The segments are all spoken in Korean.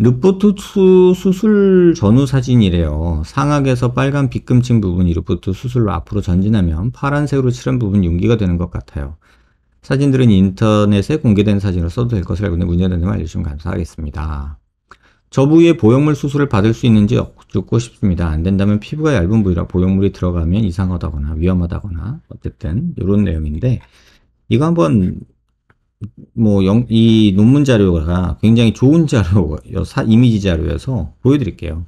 루포트 수술 전후 사진이래요. 상악에서 빨간 빗금친 부분이 루포트 수술로 앞으로 전진하면 파란색으로 칠한 부분 용기가 되는 것 같아요. 사진들은 인터넷에 공개된 사진으로 써도 될 것을 알고 있는데 문제는 알려주시면 감사하겠습니다. 저부위에 보형물 수술을 받을 수 있는지 여고 싶습니다. 안 된다면 피부가 얇은 부위라 보형물이 들어가면 이상하다거나 위험하다거나 어쨌든 이런 내용인데 이거 한번 뭐, 이 논문 자료가 굉장히 좋은 자료, 사, 이미지 자료여서 보여드릴게요.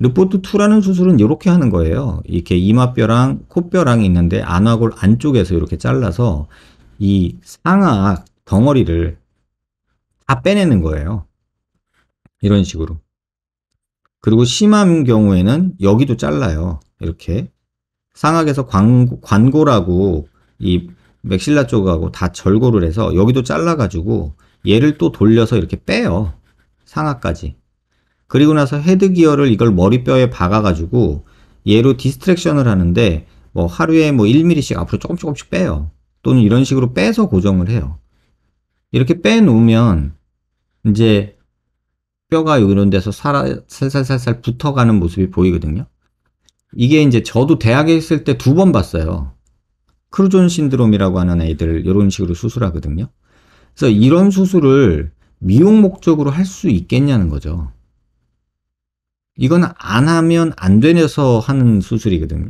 르포트2라는 수술은 이렇게 하는 거예요. 이렇게 이마뼈랑 코뼈랑 있는데 안화골 안쪽에서 이렇게 잘라서 이 상악 덩어리를 다 빼내는 거예요. 이런 식으로. 그리고 심한 경우에는 여기도 잘라요. 이렇게. 상악에서 광, 관고라고 이 맥실라 쪽하고 다절골을 해서 여기도 잘라가지고 얘를 또 돌려서 이렇게 빼요. 상하까지. 그리고 나서 헤드 기어를 이걸 머리뼈에 박아가지고 얘로 디스트랙션을 하는데 뭐 하루에 뭐 1mm씩 앞으로 조금 조금씩 빼요. 또는 이런 식으로 빼서 고정을 해요. 이렇게 빼놓으면 이제 뼈가 이런 데서 살아, 살살살살 붙어가는 모습이 보이거든요. 이게 이제 저도 대학에 있을 때 두 번 봤어요. 크루존 신드롬이라고 하는 애들 이런 식으로 수술하거든요. 그래서 이런 수술을 미용 목적으로 할 수 있겠냐는 거죠. 이건 안 하면 안 되면서 하는 수술이거든요.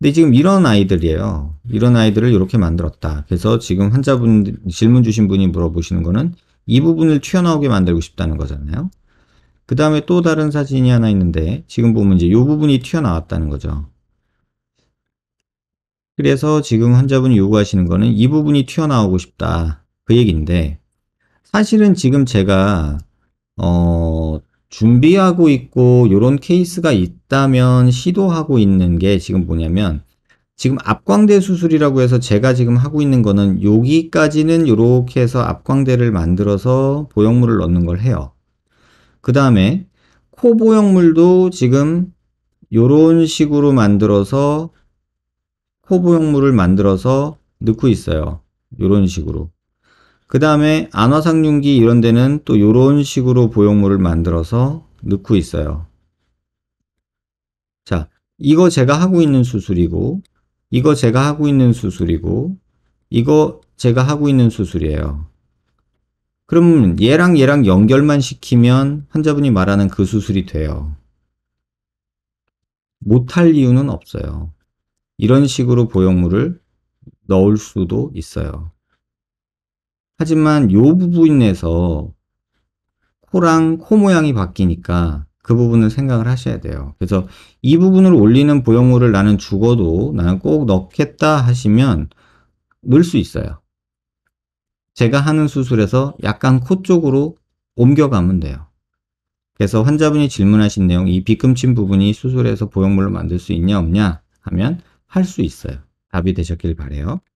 근데 지금 이런 아이들이에요. 이런 아이들을 이렇게 만들었다. 그래서 지금 환자분 질문 주신 분이 물어보시는 거는 이 부분을 튀어나오게 만들고 싶다는 거잖아요. 그 다음에 또 다른 사진이 하나 있는데 지금 보면 이제 이 부분이 튀어나왔다는 거죠. 그래서 지금 환자분이 요구하시는 거는 이 부분이 튀어나오고 싶다. 그 얘기인데 사실은 지금 제가 어 준비하고 있고 이런 케이스가 있다면 시도하고 있는 게 지금 뭐냐면 지금 앞광대 수술이라고 해서 제가 지금 하고 있는 거는 여기까지는 이렇게 해서 앞광대를 만들어서 보형물을 넣는 걸 해요. 그 다음에 코 보형물도 지금 이런 식으로 만들어서 포부용물을 만들어서 넣고 있어요. 이런 식으로. 그 다음에 안화상융기 이런 데는 또 이런 식으로 보형물을 만들어서 넣고 있어요. 자, 이거 제가 하고 있는 수술이고 이거 제가 하고 있는 수술이고 이거 제가 하고 있는 수술이에요. 그럼 얘랑 얘랑 연결만 시키면 환자분이 말하는 그 수술이 돼요. 못 할 이유는 없어요. 이런 식으로 보형물을 넣을 수도 있어요. 하지만 이 부분에서 코랑 코 모양이 바뀌니까 그 부분을 생각을 하셔야 돼요. 그래서 이 부분을 올리는 보형물을 나는 죽어도 나는 꼭 넣겠다 하시면 넣을 수 있어요. 제가 하는 수술에서 약간 코 쪽으로 옮겨가면 돼요. 그래서 환자분이 질문하신 내용 이 비금친 부분이 수술에서 보형물로 만들 수 있냐 없냐 하면 할수 있어요. 답이 되셨길 바래요.